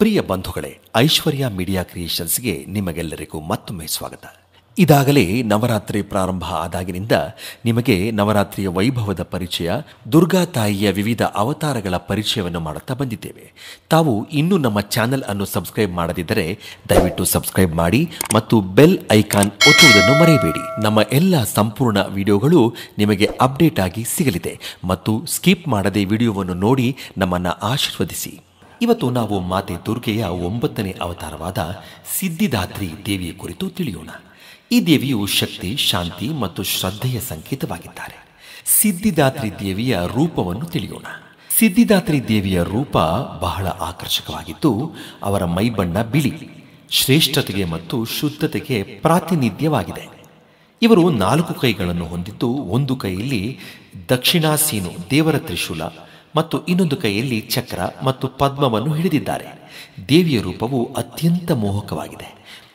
ಪ್ರಿಯ ಬಂಧುಗಳೇ ಐಶ್ವರ್ಯ ಮೀಡಿಯಾ ಕ್ರಿಯೇಷನ್ಸ್ಗೆ ನಿಮಗೆಲ್ಲರಿಗೂ ಮತ್ತೊಮ್ಮೆ ಸ್ವಾಗತ ಇದಾಗಲೇ ನವರಾತ್ರಿ ಪ್ರಾರಂಭ ಆದಾಗಿನಿಂದ ನಿಮಗೆ ನವರಾತ್ರಿಯ ವೈಭವದ ಪರಿಚಯ ದುರ್ಗಾ ತಾಯಿಯ ವಿವಿಧ ಅವತಾರಗಳ ಪರಿಚಯವನ್ನು ಮಾಡುತ್ತಾ ಬಂದಿದ್ದೇವೆ ತಾವು ಇನ್ನೂ ನಮ್ಮ ಚಾನೆಲ್ ಅನ್ನು ಸಬ್ಸ್ಕ್ರೈಬ್ ಮಾಡದಿದ್ದರೆ ದಯವಿಟ್ಟು ಸಬ್ಸ್ಕ್ರೈಬ್ ಮಾಡಿ ಮತ್ತು ಬೆಲ್ ಐಕಾನ್ ಒತ್ತುವುದನ್ನು ಮರೆಯಬೇಡಿ ನಮ್ಮ ಎಲ್ಲ ಸಂಪೂರ್ಣ ವಿಡಿಯೋಗಳು ನಿಮಗೆ ಅಪ್ಡೇಟ್ ಆಗಿ ಸಿಗಲಿದೆ ಮತ್ತು ಸ್ಕಿಪ್ ಮಾಡದೆ ವಿಡಿಯೋವನ್ನು ನೋಡಿ ನಮ್ಮನ್ನು ಆಶೀರ್ವದಿಸಿ ಇವತ್ತು ನಾವು ಮಾತೆ ದುರ್ಗೆಯ ಒಂಬತ್ತನೇ ಅವತಾರವಾದ ಸಿದ್ಧಿದಾತ್ರಿ ದೇವಿಯ ಕುರಿತು ತಿಳಿಯೋಣ ಈ ದೇವಿಯು ಶಕ್ತಿ ಶಾಂತಿ ಮತ್ತು ಶ್ರದ್ಧೆಯ ಸಂಕೇತವಾಗಿದ್ದಾರೆ ಸಿದ್ಧಿದಾತ್ರಿ ದೇವಿಯ ರೂಪವನ್ನು ತಿಳಿಯೋಣ ಸಿದ್ಧಿದಾತ್ರಿ ದೇವಿಯ ರೂಪ ಬಹಳ ಆಕರ್ಷಕವಾಗಿದ್ದು ಅವರ ಮೈಬಣ್ಣ ಬಿಳಿ ಶ್ರೇಷ್ಠತೆಗೆ ಮತ್ತು ಶುದ್ಧತೆಗೆ ಪ್ರಾತಿನಿಧ್ಯವಾಗಿದೆ ಇವರು ನಾಲ್ಕು ಕೈಗಳನ್ನು ಹೊಂದಿದ್ದು ಒಂದು ಕೈಯಲ್ಲಿ ದಕ್ಷಿಣಾಸೀನು ದೇವರ ತ್ರಿಶೂಲ ಮತ್ತು ಇನ್ನೊಂದು ಕೈಯಲ್ಲಿ ಚಕ್ರ ಮತ್ತು ಪದ್ಮವನ್ನು ಹಿಡಿದಿದ್ದಾರೆ ದೇವಿಯ ರೂಪವು ಅತ್ಯಂತ ಮೋಹಕವಾಗಿದೆ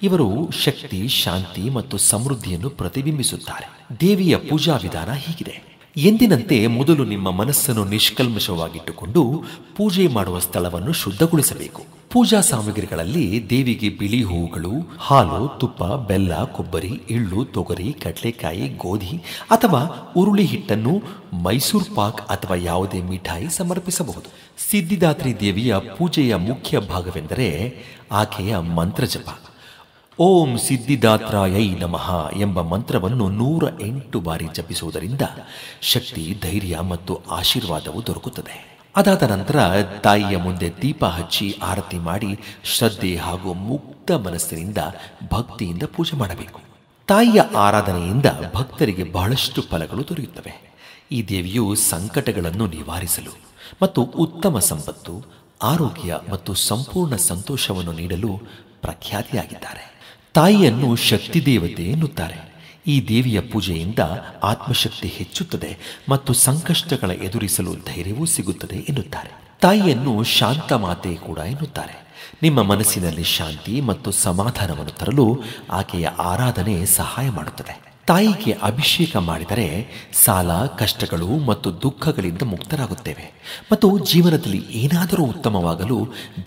ಇವರು ಶಕ್ತಿ ಶಾಂತಿ ಮತ್ತು ಸಮೃದ್ಧಿಯನ್ನು ಪ್ರತಿಬಿಂಬಿಸುತ್ತಾರೆ ದೇವಿಯ ಪೂಜಾ ವಿಧಾನ ಹೀಗಿದೆ ಎಂದಿನಂತೆ ಮೊದಲು ನಿಮ್ಮ ಮನಸ್ಸನ್ನು ನಿಷ್ಕಲ್ಮಶವಾಗಿಟ್ಟುಕೊಂಡು ಪೂಜೆ ಮಾಡುವ ಸ್ಥಳವನ್ನು ಶುದ್ಧಗೊಳಿಸಬೇಕು ಪೂಜಾ ಸಾಮಗ್ರಿಗಳಲ್ಲಿ ದೇವಿಗೆ ಬಿಳಿ ಹೂವುಗಳು ಹಾಲು ತುಪ್ಪ ಬೆಲ್ಲ ಕೊಬ್ಬರಿ ಎಳ್ಳು ತೊಗರಿ ಕಡಲೆಕಾಯಿ ಗೋಧಿ ಅಥವಾ ಉರುಳಿ ಹಿಟ್ಟನ್ನು ಮೈಸೂರು ಪಾಕ್ ಅಥವಾ ಯಾವುದೇ ಮಿಠಾಯಿ ಸಮರ್ಪಿಸಬಹುದು ಸಿದ್ಧಿದಾತ್ರಿ ದೇವಿಯ ಪೂಜೆಯ ಮುಖ್ಯ ಭಾಗವೆಂದರೆ ಆಕೆಯ ಮಂತ್ರ ಜಪ ಓಂ ಸಿದ್ಧಿದಾತ್ರಾಯೈ ನಮಃ ಎಂಬ ಮಂತ್ರವನ್ನು ನೂರ ಎಂಟು ಬಾರಿ ಜಪಿಸುವುದರಿಂದ ಶಕ್ತಿ ಧೈರ್ಯ ಮತ್ತು ಆಶೀರ್ವಾದವು ದೊರಕುತ್ತದೆ ಅದಾದ ನಂತರ ತಾಯಿಯ ಮುಂದೆ ದೀಪ ಹಚ್ಚಿ ಆರತಿ ಮಾಡಿ ಶ್ರದ್ಧೆ ಹಾಗೂ ಮುಕ್ತ ಮನಸ್ಸಿನಿಂದ ಭಕ್ತಿಯಿಂದ ಪೂಜೆ ಮಾಡಬೇಕು ತಾಯಿಯ ಆರಾಧನೆಯಿಂದ ಭಕ್ತರಿಗೆ ಬಹಳಷ್ಟು ಫಲಗಳು ದೊರೆಯುತ್ತವೆ ಈ ದೇವಿಯು ಸಂಕಟಗಳನ್ನು ನಿವಾರಿಸಲು ಮತ್ತು ಉತ್ತಮ ಸಂಪತ್ತು ಆರೋಗ್ಯ ಮತ್ತು ಸಂಪೂರ್ಣ ಸಂತೋಷವನ್ನು ನೀಡಲು ಪ್ರಖ್ಯಾತಿಯಾಗಿದ್ದಾರೆ ತಾಯಿಯನ್ನು ಶಕ್ತಿ ದೇವತೆ ಎನ್ನುತ್ತಾರೆ ಈ ದೇವಿಯ ಪೂಜೆಯಿಂದ ಆತ್ಮಶಕ್ತಿ ಹೆಚ್ಚುತ್ತದೆ ಮತ್ತು ಸಂಕಷ್ಟಗಳ ಎದುರಿಸಲು ಧೈರ್ಯವೂ ಸಿಗುತ್ತದೆ ಎನ್ನುತ್ತಾರೆ ತಾಯಿಯನ್ನು ಶಾಂತ ಮಾತೆ ಕೂಡ ಎನ್ನುತ್ತಾರೆ ನಿಮ್ಮ ಮನಸ್ಸಿನಲ್ಲಿ ಶಾಂತಿ ಮತ್ತು ಸಮಾಧಾನವನ್ನು ತರಲು ಆಕೆಯ ಆರಾಧನೆ ಸಹಾಯ ಮಾಡುತ್ತದೆ ತಾಯಿಗೆ ಅಭಿಷೇಕ ಮಾಡಿದರೆ ಸಾಲ ಕಷ್ಟಗಳು ಮತ್ತು ದುಃಖಗಳಿಂದ ಮುಕ್ತರಾಗುತ್ತೇವೆ ಮತ್ತು ಜೀವನದಲ್ಲಿ ಏನಾದರೂ ಉತ್ತಮವಾಗಲು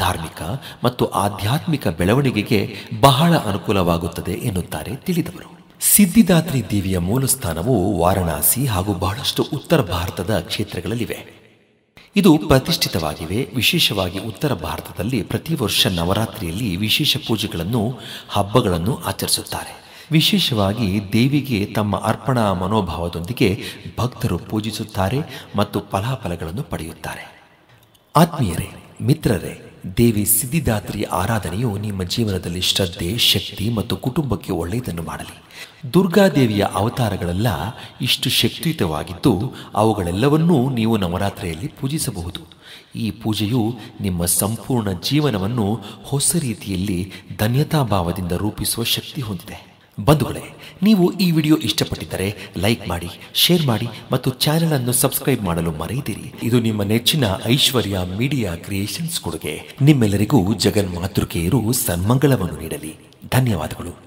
ಧಾರ್ಮಿಕ ಮತ್ತು ಆಧ್ಯಾತ್ಮಿಕ ಬೆಳವಣಿಗೆಗೆ ಬಹಳ ಅನುಕೂಲವಾಗುತ್ತದೆ ಎನ್ನುತ್ತಾರೆ ತಿಳಿದವರು ಸಿದ್ಧಿದಾತ್ರಿ ದೇವಿಯ ಮೂಲಸ್ಥಾನವು ವಾರಣಾಸಿ ಹಾಗೂ ಬಹಳಷ್ಟು ಉತ್ತರ ಭಾರತದ ಕ್ಷೇತ್ರಗಳಲ್ಲಿವೆ ಇದು ಪ್ರತಿಷ್ಠಿತವಾಗಿವೆ ವಿಶೇಷವಾಗಿ ಉತ್ತರ ಭಾರತದಲ್ಲಿ ಪ್ರತಿ ವರ್ಷ ನವರಾತ್ರಿಯಲ್ಲಿ ವಿಶೇಷ ಪೂಜೆಗಳನ್ನು ಹಬ್ಬಗಳನ್ನು ಆಚರಿಸುತ್ತಾರೆ ವಿಶೇಷವಾಗಿ ದೇವಿಗೆ ತಮ್ಮ ಅರ್ಪಣಾ ಮನೋಭಾವದೊಂದಿಗೆ ಭಕ್ತರು ಪೂಜಿಸುತ್ತಾರೆ ಮತ್ತು ಫಲಾಫಲಗಳನ್ನು ಪಡೆಯುತ್ತಾರೆ ಆತ್ಮೀಯರೇ ಮಿತ್ರರೇ ದೇವಿ ಸಿದ್ಧಿದಾತ್ರಿ ಆರಾಧನೆಯು ನಿಮ್ಮ ಜೀವನದಲ್ಲಿ ಶ್ರದ್ಧೆ ಶಕ್ತಿ ಮತ್ತು ಕುಟುಂಬಕ್ಕೆ ಒಳ್ಳೆಯದನ್ನು ಮಾಡಲಿ ದುರ್ಗಾದೇವಿಯ ಅವತಾರಗಳೆಲ್ಲ ಇಷ್ಟು ಶಕ್ತಿಯುತವಾಗಿದ್ದು ಅವುಗಳೆಲ್ಲವನ್ನೂ ನೀವು ನವರಾತ್ರಿಯಲ್ಲಿ ಪೂಜಿಸಬಹುದು ಈ ಪೂಜೆಯು ನಿಮ್ಮ ಸಂಪೂರ್ಣ ಜೀವನವನ್ನು ಹೊಸ ರೀತಿಯಲ್ಲಿ ಧನ್ಯತಾಭಾವದಿಂದ ರೂಪಿಸುವ ಶಕ್ತಿ ಹೊಂದಿದೆ ಬಂಧುಗಳೇ ನೀವು ಈ ವಿಡಿಯೋ ಇಷ್ಟಪಟ್ಟಿದ್ದರೆ ಲೈಕ್ ಮಾಡಿ ಶೇರ್ ಮಾಡಿ ಮತ್ತು ಅನ್ನು ಸಬ್ಸ್ಕ್ರೈಬ್ ಮಾಡಲು ಮರೆಯದಿರಿ ಇದು ನಿಮ್ಮ ನೆಚ್ಚಿನ ಐಶ್ವರ್ಯ ಮೀಡಿಯಾ ಕ್ರಿಯೇಷನ್ಸ್ ಕೊಡುಗೆ ನಿಮ್ಮೆಲ್ಲರಿಗೂ ಜಗನ್ ಮಾತೃಕೆಯರು ಸನ್ಮಂಗಳವನ್ನು ನೀಡಲಿ ಧನ್ಯವಾದಗಳು